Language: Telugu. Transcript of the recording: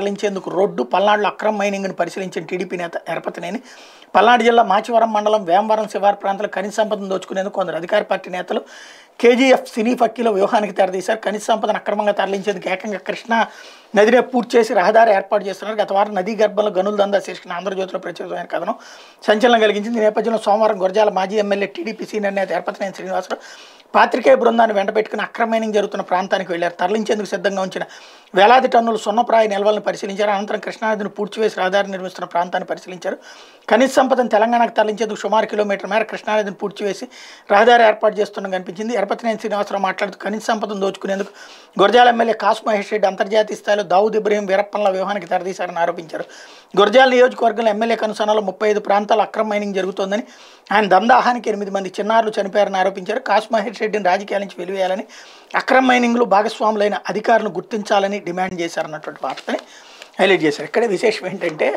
తరలించేందుకు రోడ్డు పల్నాడులో అక్రమ మైనింగ్ను పరిశీలించిన టీడీపీ నేత ఎరపతినేని పల్నాడు జిల్లా మాచివరం మండలం వేమవరం శివారు ప్రాంతంలో ఖనిజ సంపదను దోచుకునేందుకు కొందరు అధికార పార్టీ నేతలు కేజీఎఫ్ సినీ ఫక్కీలో వ్యూహానికి తెరదీశారు ఖనిజ సంపదను అక్రమంగా తరలించేందుకు ఏకంగా కృష్ణ నదినే పూర్తి చేసి రహదారి ఏర్పాటు చేస్తున్నారు గత వారం నదీ గర్భంలో గనులు దందా శీర్షికన ఆంధ్రజ్యోతిలో ప్రచురితమైన కథను సంచలనం కలిగించింది నేపథ్యంలో సోమవారం గురజాల మాజీ ఎమ్మెల్యే టీడీపీ సీనియర్ నేత ఏర్పతినేని శ్రీనివాసరావు పాత్రికేయ బృందాన్ని వెంటబెట్టుకుని అక్రమైనింగ్ జరుగుతున్న ప్రాంతానికి వెళ్లారు తరలించేందుకు సిద్ధంగా ఉంచిన వేలాది టన్నులు సున్నప్రాయ నిల్వలను పరిశీలించారు అనంతరం కృష్ణానదిని పూడ్చివేసి రహదారి నిర్మిస్తున్న ప్రాంతాన్ని పరిశీలించారు ఖనిజ సంపదను తెలంగాణకు తరలించేందుకు సుమారు కిలోమీటర్ మేర కృష్ణానదిని పూడ్చివేసి రహదారి ఏర్పాటు చేస్తున్న కనిపించింది తిరుపతినేని శ్రీనివాసరావు మాట్లాడుతూ ఖనిజ సంపదను దోచుకునేందుకు గురజాల ఎమ్మెల్యే కాసు మహేష్ రెడ్డి అంతర్జాతీయ స్థాయిలో దావుద్ ఇబ్రహీం వీరప్పన్ల వ్యూహానికి తెరదీశారని ఆరోపించారు గురజాల నియోజకవర్గంలో ఎమ్మెల్యే కనుసనలో ముప్పై ఐదు ప్రాంతాల అక్రమ మైనింగ్ జరుగుతోందని ఆయన దందాహానికి ఎనిమిది మంది చిన్నారులు చనిపోయారని ఆరోపించారు కాసు మహేష్ రెడ్డిని రాజకీయాల నుంచి వెలివేయాలని అక్రమ మైనింగ్లు భాగస్వాములైన అధికారులను గుర్తించాలని డిమాండ్ చేశారన్నటువంటి వార్తని హైలైట్ చేశారు ఇక్కడ విశేషం ఏంటంటే